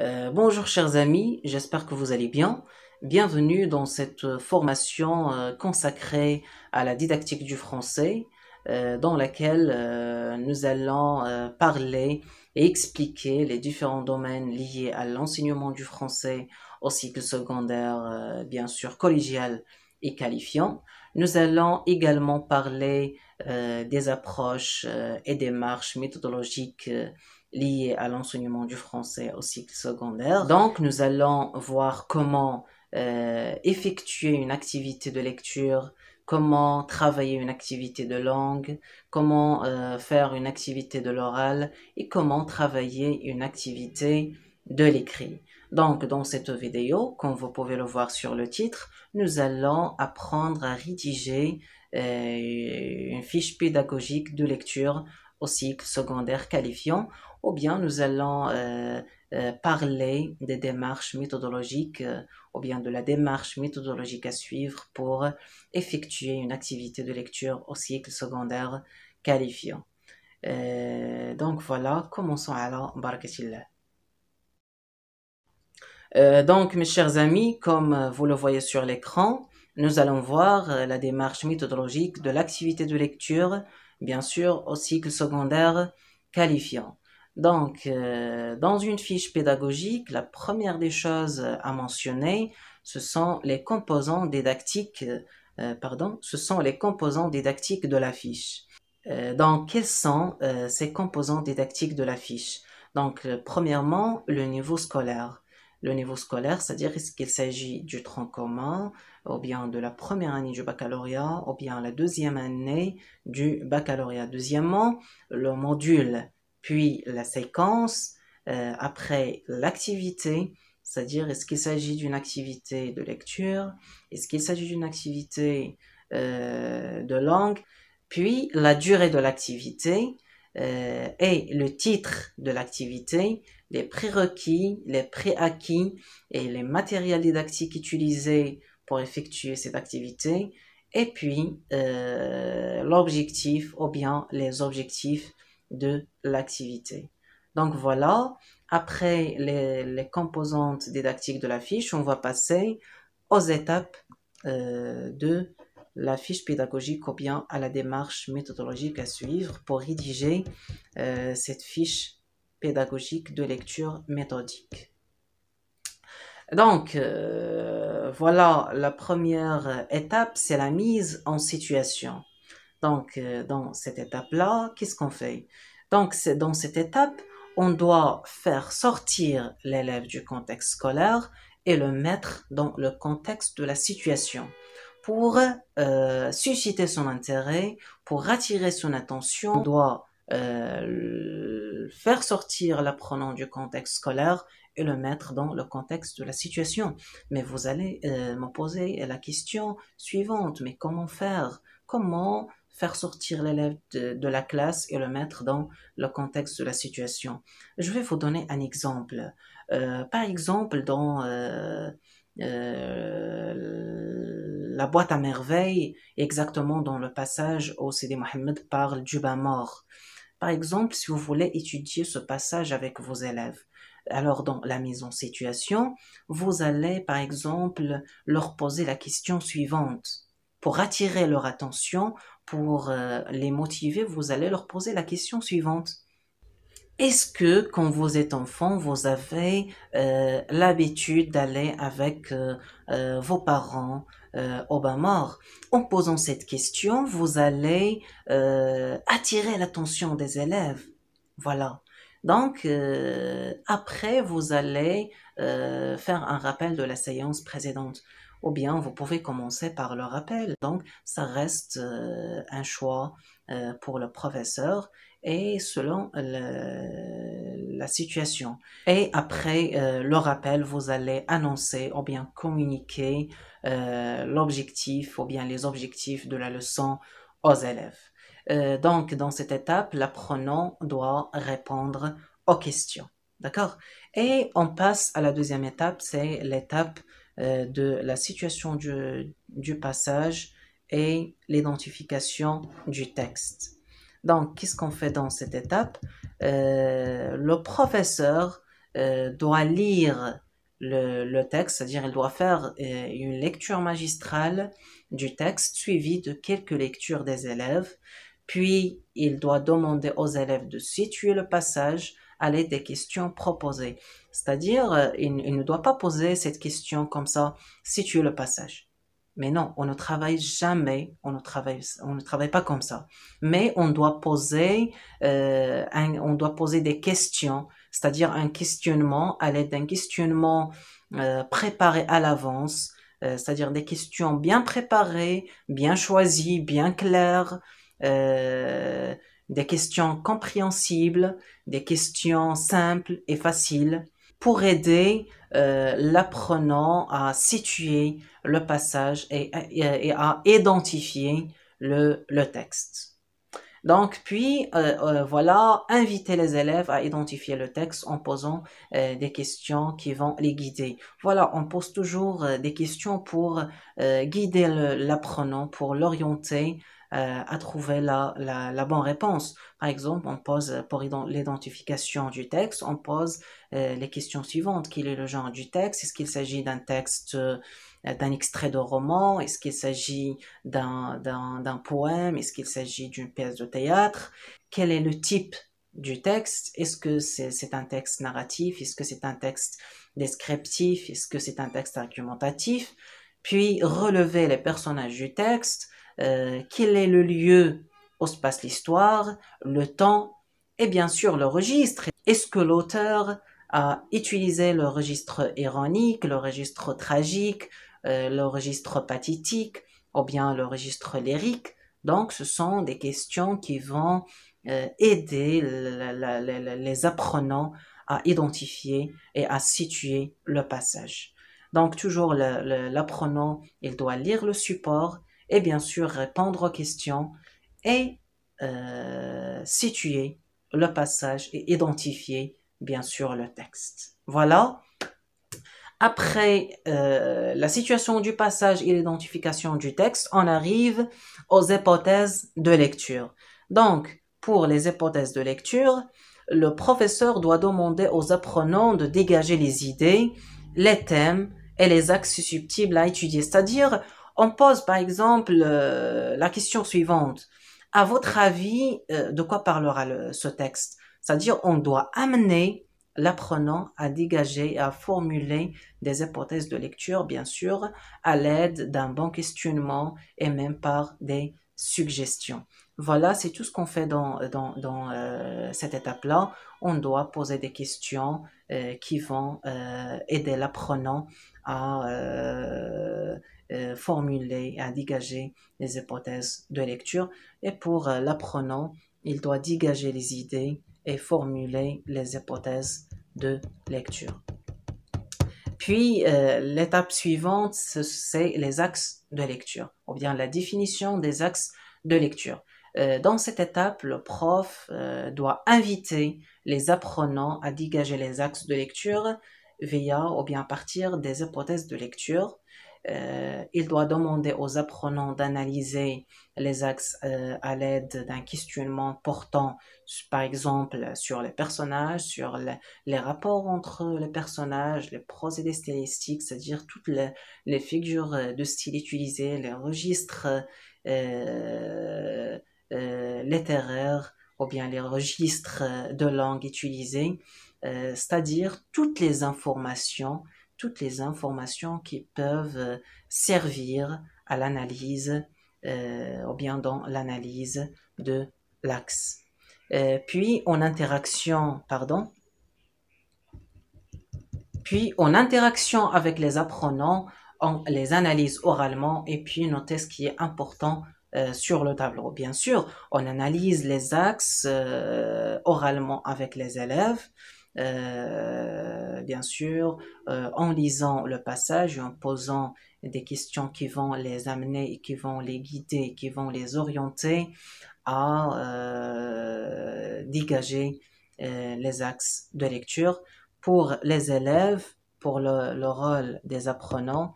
Euh, bonjour chers amis, j'espère que vous allez bien. Bienvenue dans cette euh, formation euh, consacrée à la didactique du français, dans laquelle nous allons parler et expliquer les différents domaines liés à l'enseignement du français au cycle secondaire, bien sûr collégial et qualifiant. Nous allons également parler des approches et démarches méthodologiques liées à l'enseignement du français au cycle secondaire. Donc, nous allons voir comment euh, effectuer une activité de lecture, comment travailler une activité de langue, comment euh, faire une activité de l'oral et comment travailler une activité de l'écrit. Donc, dans cette vidéo, comme vous pouvez le voir sur le titre, nous allons apprendre à rédiger euh, une fiche pédagogique de lecture au cycle secondaire qualifiant, ou bien nous allons euh, euh, parler des démarches méthodologiques euh, ou bien de la démarche méthodologique à suivre pour effectuer une activité de lecture au cycle secondaire qualifiant. donc voilà, commençons alors, barakatillah. donc, mes chers amis, comme vous le voyez sur l'écran, nous allons voir la démarche méthodologique de l'activité de lecture bien sûr au cycle secondaire qualifiant. Donc, euh, dans une fiche pédagogique, la première des choses à mentionner, ce sont les composants didactiques, euh, pardon, ce sont les composants didactiques de la fiche. Euh, donc, quels sont ces composants didactiques de la fiche Donc, premièrement, le niveau scolaire le niveau scolaire, c'est-à-dire est-ce qu'il s'agit du tronc commun, ou bien de la première année du baccalauréat, ou bien la deuxième année du baccalauréat. Deuxièmement, le module, puis la séquence, euh, après l'activité, c'est-à-dire est-ce qu'il s'agit d'une activité de lecture, est-ce qu'il s'agit d'une activité euh, de langue, puis la durée de l'activité euh, et le titre de l'activité, les prérequis, les préacquis et les matériels didactiques utilisés pour effectuer cette activité, et puis euh, l'objectif ou bien les objectifs de l'activité. Donc voilà, après les, les, composantes didactiques de la fiche, on va passer aux étapes euh, de la fiche pédagogique ou bien à la démarche méthodologique à suivre pour rédiger euh, cette fiche pédagogique de lecture méthodique. Donc, euh, voilà, la première étape, c'est la mise en situation. Donc, euh, dans cette étape-là, qu'est-ce qu'on fait Donc, c'est dans cette étape, on doit faire sortir l'élève du contexte scolaire et le mettre dans le contexte de la situation pour euh, susciter son intérêt, pour attirer son attention. doit euh, faire sortir l'apprenant du contexte scolaire et le mettre dans le contexte de la situation. Mais vous allez euh, me poser la question suivante, mais comment faire Comment faire sortir l'élève de, la classe et le mettre dans le contexte de la situation Je vais vous donner un exemple. Euh, par exemple, dans... la boîte à merveilles, exactement dans le passage où Sidi Mohamed parle du bain mort. Par exemple, si vous voulez étudier ce passage avec vos élèves, alors dans la mise en situation, vous allez par exemple leur poser la question suivante. Pour attirer leur attention, pour euh, les motiver, vous allez leur poser la question suivante. Est-ce que quand vous êtes enfant, vous avez euh, l'habitude d'aller avec euh, euh, vos parents au bain mort En posant cette question, vous allez attirer l'attention des élèves. Voilà. Donc, après, vous allez faire un rappel de la séance précédente. Ou bien, vous pouvez commencer par le rappel. Donc, ça reste un choix pour le professeur et selon la situation. Et après euh, le rappel, vous allez annoncer ou bien communiquer euh, l'objectif ou bien les objectifs de la leçon aux élèves. Euh, donc, dans cette étape, l'apprenant doit répondre aux questions. D'accord Et on passe à la deuxième étape, c'est l'étape de la situation du passage et l'identification du texte. Donc, qu'est-ce qu'on fait dans cette étape euh, Le professeur euh, doit lire le, texte, c'est-à-dire il doit faire euh, une lecture magistrale du texte suivie de quelques lectures des élèves. Puis, il doit demander aux élèves de situer le passage à l'aide des questions proposées. C'est-à-dire, il, ne doit pas poser cette question comme ça, situer le passage. Mais non, on ne travaille jamais, on ne travaille, on ne travaille pas comme ça. Mais on doit poser, euh, on doit poser des questions, c'est-à-dire un questionnement à l'aide d'un questionnement euh, préparé à l'avance, euh, c'est-à-dire des questions bien préparées, bien choisies, bien claires, des questions compréhensibles, des questions simples et faciles pour aider euh, l'apprenant à situer le passage et, à identifier le, texte. Donc, puis, euh, euh, voilà, inviter les élèves à identifier le texte en posant des questions qui vont les guider. Voilà, on pose toujours des questions pour guider l'apprenant, pour l'orienter euh, à trouver la, la, la, bonne réponse. Par exemple, on pose pour l'identification du texte, on pose euh, les questions suivantes. Quel est le genre du texte Est-ce qu'il s'agit d'un texte euh, d'un extrait de roman Est-ce qu'il s'agit d'un poème Est-ce qu'il s'agit d'une pièce de théâtre Quel est le type du texte Est-ce que c'est c'est un texte narratif Est-ce que c'est un texte descriptif Est-ce que c'est un texte argumentatif Puis relever les personnages du texte euh, quel est le lieu où se passe l'histoire, le temps et bien sûr le registre. Est-ce que l'auteur a utilisé le registre ironique, le registre tragique, euh, le registre pathétique ou bien le registre lyrique Donc ce sont des questions qui vont euh, aider les apprenants à identifier et à situer le passage. Donc toujours l'apprenant, il doit lire le support, et bien sûr répondre aux questions et euh, situer le passage et identifier bien sûr le texte. Voilà. Après euh, la situation du passage et l'identification du texte, on arrive aux hypothèses de lecture. Donc, pour les hypothèses de lecture, le professeur doit demander aux apprenants de dégager les idées, les thèmes et les axes susceptibles à étudier. C'est-à-dire, on pose par exemple euh, la question suivante. À votre avis, euh, de quoi parlera ce texte C'est-à-dire, on doit amener l'apprenant à dégager et à formuler des hypothèses de lecture, bien sûr, à l'aide d'un bon questionnement et même par des suggestions. Voilà, c'est tout ce qu'on fait dans, euh, cette étape-là. On doit poser des questions qui vont aider l'apprenant à euh, formuler et à dégager les hypothèses de lecture. Et pour euh, l'apprenant, il doit dégager les idées et formuler les hypothèses de lecture. Puis, euh, l'étape suivante, c'est les axes de lecture, ou bien la définition des axes de lecture. dans cette étape, le prof doit inviter les apprenants à dégager les axes de lecture via ou bien partir des hypothèses de lecture euh, il doit demander aux apprenants d'analyser les axes euh, à l'aide d'un questionnement portant, par exemple, sur les personnages, sur les rapports entre les personnages, les procédés stylistiques, c'est-à-dire toutes les, figures euh, de style utilisées, les registres littéraires ou bien les registres de langue utilisés, c'est-à-dire toutes les informations toutes les informations qui peuvent euh, servir à l'analyse euh, ou bien dans l'analyse de l'axe. Euh, puis en interaction, pardon, puis en interaction avec les apprenants, on les analyse oralement et puis notez ce qui est important sur le tableau. Bien sûr, on analyse les axes oralement avec les élèves, euh, bien sûr, euh, en lisant le passage en posant des questions qui vont les amener, qui vont les guider, qui vont les orienter à euh, dégager les axes de lecture pour les élèves, pour le rôle des apprenants.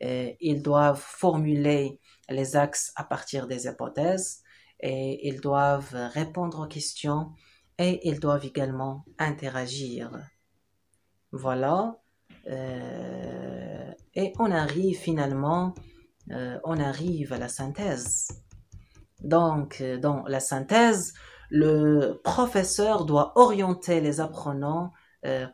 ils doivent formuler les axes à partir des hypothèses et ils doivent répondre aux questions et ils doivent également interagir. Voilà. Euh, et on arrive finalement, euh, on arrive à la synthèse. Donc, euh, dans la synthèse, le professeur doit orienter les apprenants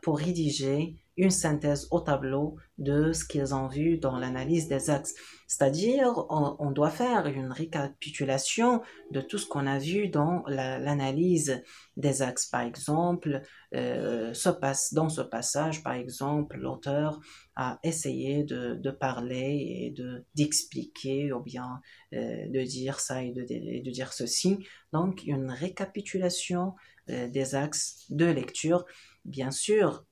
pour rédiger une synthèse au tableau de ce qu'ils ont vu dans l'analyse des axes. C'est-à-dire, on, doit faire une récapitulation de tout ce qu'on a vu dans l'analyse des axes. Par exemple, euh, passe, dans ce passage, par exemple, l'auteur a essayé de, parler et de d'expliquer ou bien euh, de dire ça et de, dire ceci. Donc, une récapitulation euh, des axes de lecture. Bien sûr,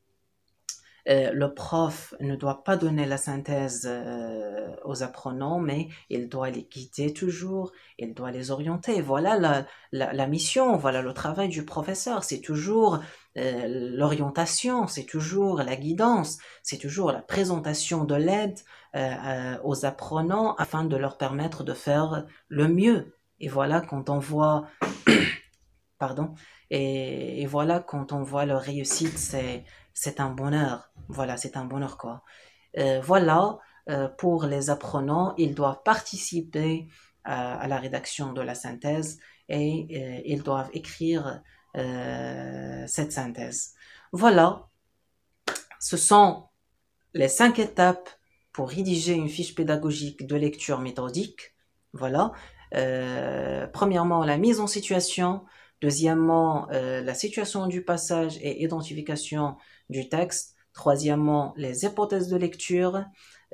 euh, le prof ne doit pas donner la synthèse euh, aux apprenants, mais il doit les guider toujours, il doit les orienter. Voilà la, mission, voilà le travail du professeur. C'est toujours euh, l'orientation, c'est toujours la guidance, c'est toujours la présentation de l'aide aux apprenants afin de leur permettre de faire le mieux. Et voilà quand on voit... Pardon. Et, et voilà quand on voit leur réussite, c'est c'est un bonheur. Voilà, c'est un bonheur quoi. Euh, voilà, euh, pour les apprenants, ils doivent participer euh, à, la rédaction de la synthèse et ils doivent écrire cette synthèse. Voilà, ce sont les cinq étapes pour rédiger une fiche pédagogique de lecture méthodique. Voilà. premièrement, la mise en situation. Deuxièmement, la situation du passage et identification du texte. Troisièmement, les hypothèses de lecture.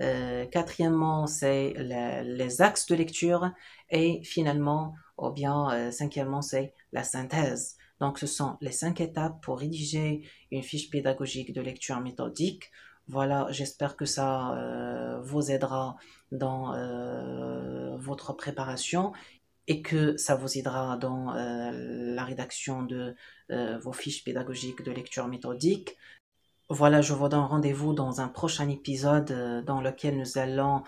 Euh, quatrièmement, c'est les axes de lecture. Et finalement, ou bien euh, cinquièmement, c'est la synthèse. Donc, ce sont les cinq étapes pour rédiger une fiche pédagogique de lecture méthodique. Voilà, j'espère que ça euh, vous aidera dans votre préparation et que ça vous aidera dans euh, la rédaction de euh, vos fiches pédagogiques de lecture méthodique. Voilà, je vous donne rendez-vous dans un prochain épisode euh, dans lequel nous allons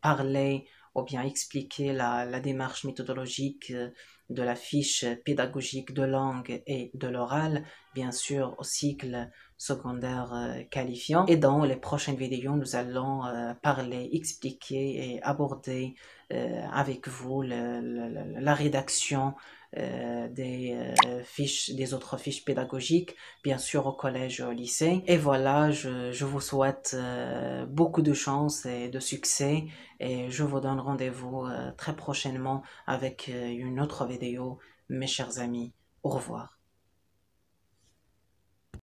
parler ou bien expliquer la, la, démarche méthodologique de la fiche pédagogique de langue et de l'oral, bien sûr au cycle secondaire euh, qualifiant. Et dans les prochaines vidéos, nous allons euh, parler, expliquer et aborder euh, avec vous la rédaction des fiches, des autres fiches pédagogiques, bien sûr au collège et au lycée. Et voilà, je, je vous souhaite beaucoup de chance et de succès et je vous donne rendez-vous très prochainement avec une autre vidéo, mes chers amis. Au revoir.